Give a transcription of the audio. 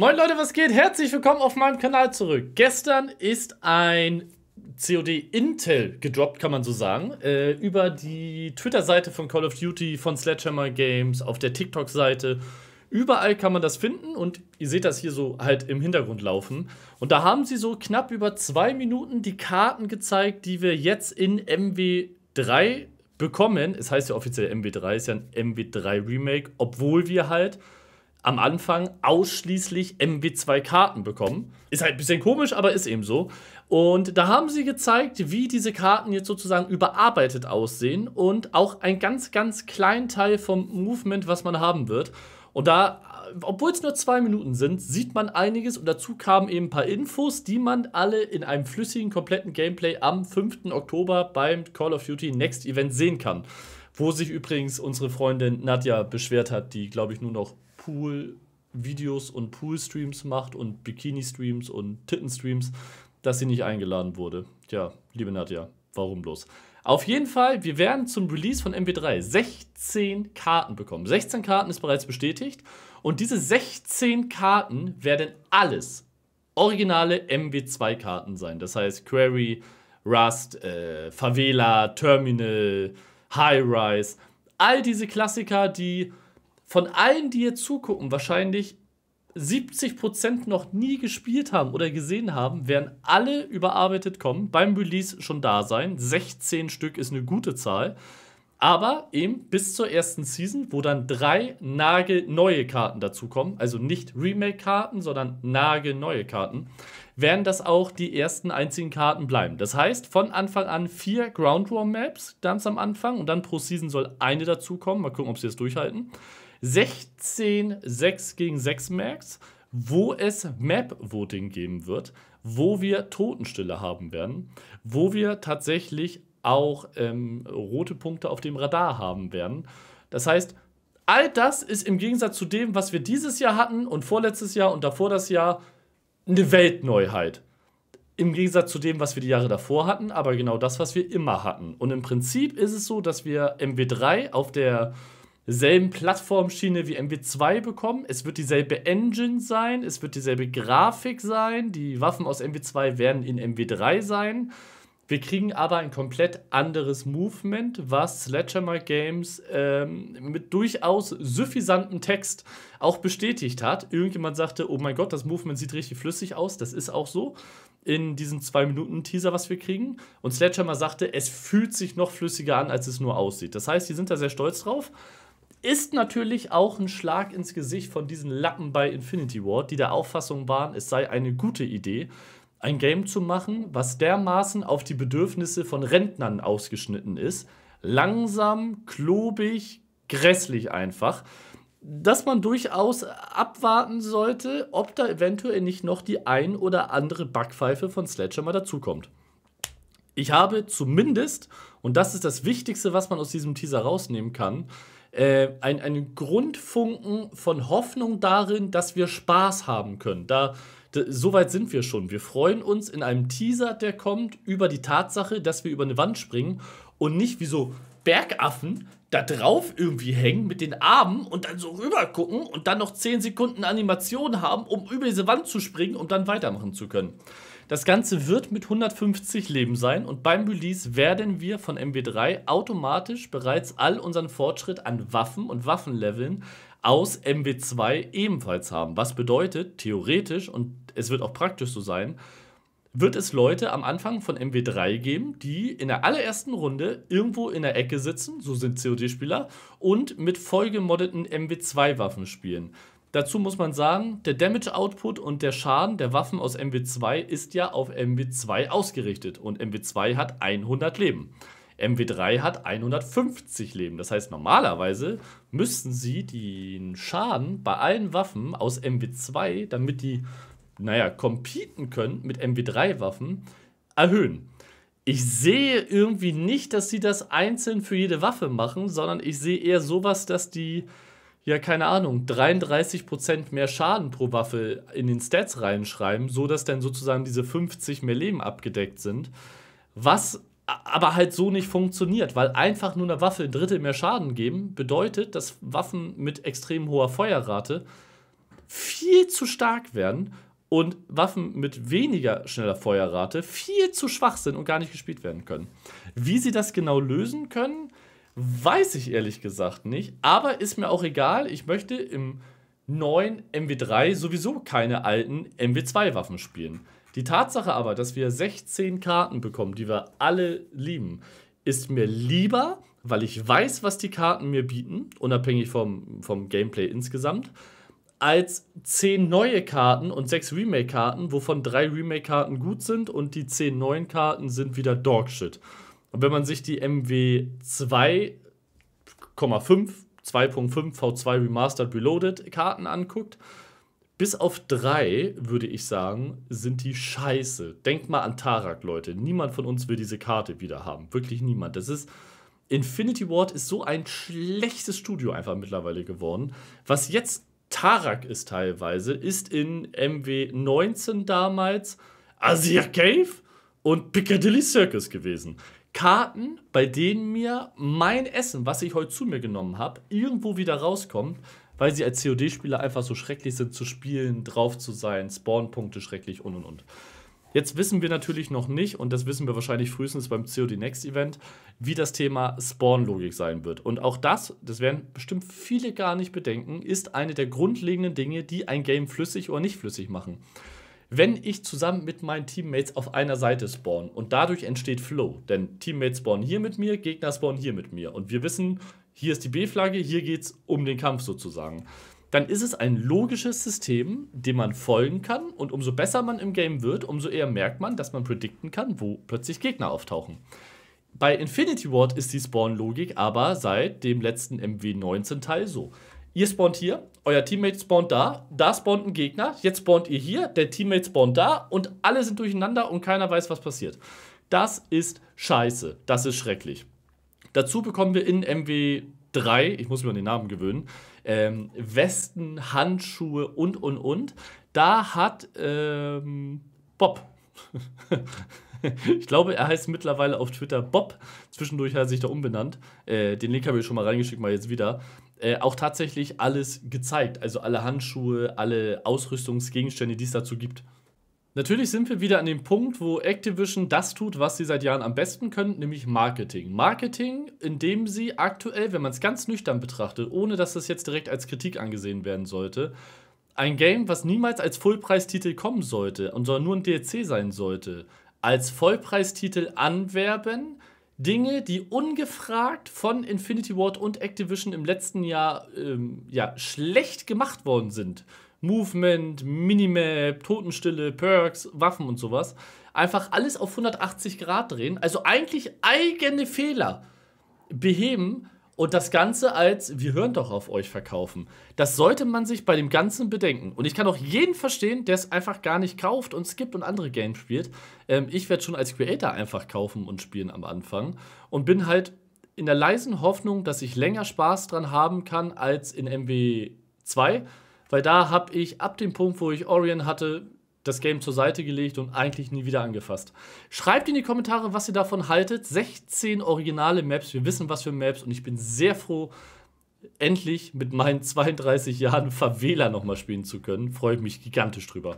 Moin Leute, was geht? Herzlich willkommen auf meinem Kanal zurück. Gestern ist ein COD Intel gedroppt, kann man so sagen, äh, über die Twitter-Seite von Call of Duty, von Sledgehammer Games, auf der TikTok-Seite. Überall kann man das finden und ihr seht das hier so halt im Hintergrund laufen. Und da haben sie so knapp über zwei Minuten die Karten gezeigt, die wir jetzt in MW3 bekommen. Es heißt ja offiziell MW3, ist ja ein MW3 Remake, obwohl wir halt am Anfang ausschließlich MW2-Karten bekommen. Ist halt ein bisschen komisch, aber ist eben so. Und da haben sie gezeigt, wie diese Karten jetzt sozusagen überarbeitet aussehen und auch ein ganz, ganz kleinen Teil vom Movement, was man haben wird. Und da, obwohl es nur zwei Minuten sind, sieht man einiges und dazu kamen eben ein paar Infos, die man alle in einem flüssigen, kompletten Gameplay am 5. Oktober beim Call of Duty Next Event sehen kann. Wo sich übrigens unsere Freundin Nadja beschwert hat, die, glaube ich, nur noch Pool Videos und Pool-Streams macht und Bikini-Streams und Titten-Streams, dass sie nicht eingeladen wurde. Tja, liebe Nadja, warum bloß? Auf jeden Fall, wir werden zum Release von MW3 16 Karten bekommen. 16 Karten ist bereits bestätigt und diese 16 Karten werden alles originale MW2-Karten sein. Das heißt Query, Rust, äh, Favela, Terminal, High Rise. All diese Klassiker, die von allen, die hier zugucken, wahrscheinlich 70% noch nie gespielt haben oder gesehen haben, werden alle überarbeitet kommen, beim Release schon da sein. 16 Stück ist eine gute Zahl. Aber eben bis zur ersten Season, wo dann drei nagelneue Karten dazukommen, also nicht Remake-Karten, sondern nagelneue Karten, werden das auch die ersten einzigen Karten bleiben. Das heißt, von Anfang an vier Ground War Maps ganz am Anfang und dann pro Season soll eine dazukommen. Mal gucken, ob sie das durchhalten. 16 6 gegen 6 Max, wo es Map-Voting geben wird, wo wir Totenstille haben werden, wo wir tatsächlich auch ähm, rote Punkte auf dem Radar haben werden. Das heißt, all das ist im Gegensatz zu dem, was wir dieses Jahr hatten und vorletztes Jahr und davor das Jahr, eine Weltneuheit. Im Gegensatz zu dem, was wir die Jahre davor hatten, aber genau das, was wir immer hatten. Und im Prinzip ist es so, dass wir MW3 auf der selben Plattformschiene wie MW2 bekommen. Es wird dieselbe Engine sein, es wird dieselbe Grafik sein. Die Waffen aus MW2 werden in MW3 sein. Wir kriegen aber ein komplett anderes Movement, was Sledgehammer Games ähm, mit durchaus suffisantem Text auch bestätigt hat. Irgendjemand sagte, oh mein Gott, das Movement sieht richtig flüssig aus. Das ist auch so in diesem zwei Minuten Teaser, was wir kriegen. Und Sledgehammer sagte, es fühlt sich noch flüssiger an, als es nur aussieht. Das heißt, die sind da sehr stolz drauf. Ist natürlich auch ein Schlag ins Gesicht von diesen Lappen bei Infinity Ward, die der Auffassung waren, es sei eine gute Idee, ein Game zu machen, was dermaßen auf die Bedürfnisse von Rentnern ausgeschnitten ist. Langsam, klobig, grässlich einfach dass man durchaus abwarten sollte, ob da eventuell nicht noch die ein oder andere Backpfeife von Sledgehammer dazukommt. Ich habe zumindest, und das ist das Wichtigste, was man aus diesem Teaser rausnehmen kann, äh, ein, einen Grundfunken von Hoffnung darin, dass wir Spaß haben können. Da, weit sind wir schon. Wir freuen uns in einem Teaser, der kommt, über die Tatsache, dass wir über eine Wand springen und nicht wie so Bergaffen da drauf irgendwie hängen mit den Armen und dann so rüber gucken und dann noch 10 Sekunden Animation haben, um über diese Wand zu springen, um dann weitermachen zu können. Das Ganze wird mit 150 Leben sein und beim Release werden wir von MW3 automatisch bereits all unseren Fortschritt an Waffen und Waffenleveln aus MW2 ebenfalls haben. Was bedeutet, theoretisch, und es wird auch praktisch so sein, wird es Leute am Anfang von MW3 geben, die in der allerersten Runde irgendwo in der Ecke sitzen, so sind COD-Spieler, und mit vollgemoddeten MW2-Waffen spielen. Dazu muss man sagen, der Damage Output und der Schaden der Waffen aus MW2 ist ja auf MW2 ausgerichtet und MW2 hat 100 Leben. MW3 hat 150 Leben. Das heißt, normalerweise müssten sie den Schaden bei allen Waffen aus MW2, damit die, naja, competen können mit MW3-Waffen, erhöhen. Ich sehe irgendwie nicht, dass sie das einzeln für jede Waffe machen, sondern ich sehe eher sowas, dass die ja, keine Ahnung, 33% mehr Schaden pro Waffe in den Stats reinschreiben, sodass dann sozusagen diese 50 mehr Leben abgedeckt sind. Was aber halt so nicht funktioniert, weil einfach nur einer Waffe ein Drittel mehr Schaden geben bedeutet, dass Waffen mit extrem hoher Feuerrate viel zu stark werden und Waffen mit weniger schneller Feuerrate viel zu schwach sind und gar nicht gespielt werden können. Wie sie das genau lösen können, Weiß ich ehrlich gesagt nicht, aber ist mir auch egal. Ich möchte im neuen MW3 sowieso keine alten MW2-Waffen spielen. Die Tatsache aber, dass wir 16 Karten bekommen, die wir alle lieben, ist mir lieber, weil ich weiß, was die Karten mir bieten, unabhängig vom, vom Gameplay insgesamt, als 10 neue Karten und 6 Remake-Karten, wovon 3 Remake-Karten gut sind und die 10 neuen Karten sind wieder Dogshit. Und wenn man sich die MW 2,5, 2.5 V2 Remastered Reloaded Karten anguckt, bis auf drei, würde ich sagen, sind die scheiße. Denkt mal an Tarak, Leute. Niemand von uns will diese Karte wieder haben. Wirklich niemand. Das ist. Infinity Ward ist so ein schlechtes Studio einfach mittlerweile geworden. Was jetzt Tarak ist teilweise, ist in MW19 damals Asia Cave und Piccadilly Circus gewesen. Karten, bei denen mir mein Essen, was ich heute zu mir genommen habe, irgendwo wieder rauskommt, weil sie als COD-Spieler einfach so schrecklich sind zu spielen, drauf zu sein, Spawnpunkte schrecklich und und und. Jetzt wissen wir natürlich noch nicht, und das wissen wir wahrscheinlich frühestens beim COD Next Event, wie das Thema Spawn-Logik sein wird. Und auch das, das werden bestimmt viele gar nicht bedenken, ist eine der grundlegenden Dinge, die ein Game flüssig oder nicht flüssig machen wenn ich zusammen mit meinen Teammates auf einer Seite spawn. Und dadurch entsteht Flow. Denn Teammates spawnen hier mit mir, Gegner spawnen hier mit mir. Und wir wissen, hier ist die B-Flagge, hier geht es um den Kampf sozusagen. Dann ist es ein logisches System, dem man folgen kann. Und umso besser man im Game wird, umso eher merkt man, dass man predikten kann, wo plötzlich Gegner auftauchen. Bei Infinity Ward ist die Spawn-Logik aber seit dem letzten MW19-Teil so ihr spawnt hier, euer Teammate spawnt da, da spawnt ein Gegner, jetzt spawnt ihr hier, der Teammate spawnt da und alle sind durcheinander und keiner weiß, was passiert. Das ist scheiße, das ist schrecklich. Dazu bekommen wir in MW3, ich muss mir an den Namen gewöhnen, ähm, Westen, Handschuhe und, und, und. Da hat ähm, Bob ich glaube, er heißt mittlerweile auf Twitter Bob. Zwischendurch hat er sich da umbenannt. Äh, den Link habe ich schon mal reingeschickt, mal jetzt wieder. Äh, auch tatsächlich alles gezeigt. Also alle Handschuhe, alle Ausrüstungsgegenstände, die es dazu gibt. Natürlich sind wir wieder an dem Punkt, wo Activision das tut, was sie seit Jahren am besten können, nämlich Marketing. Marketing, indem sie aktuell, wenn man es ganz nüchtern betrachtet, ohne dass das jetzt direkt als Kritik angesehen werden sollte, ein Game, was niemals als Fullpreistitel kommen sollte und sondern nur ein DLC sein sollte, als Vollpreistitel anwerben. Dinge, die ungefragt von Infinity Ward und Activision im letzten Jahr ähm, ja, schlecht gemacht worden sind. Movement, Minimap, Totenstille, Perks, Waffen und sowas. Einfach alles auf 180 Grad drehen. Also eigentlich eigene Fehler beheben und das Ganze als wir hören doch auf euch verkaufen. Das sollte man sich bei dem Ganzen bedenken. Und ich kann auch jeden verstehen, der es einfach gar nicht kauft und skippt und andere Games spielt. Ähm, ich werde schon als Creator einfach kaufen und spielen am Anfang und bin halt in der leisen Hoffnung, dass ich länger Spaß dran haben kann als in MW2, weil da habe ich ab dem Punkt, wo ich Orion hatte, das Game zur Seite gelegt und eigentlich nie wieder angefasst. Schreibt in die Kommentare, was ihr davon haltet. 16 originale Maps. Wir wissen, was für Maps. Und ich bin sehr froh, endlich mit meinen 32 Jahren Favela nochmal spielen zu können. Freue ich mich gigantisch drüber.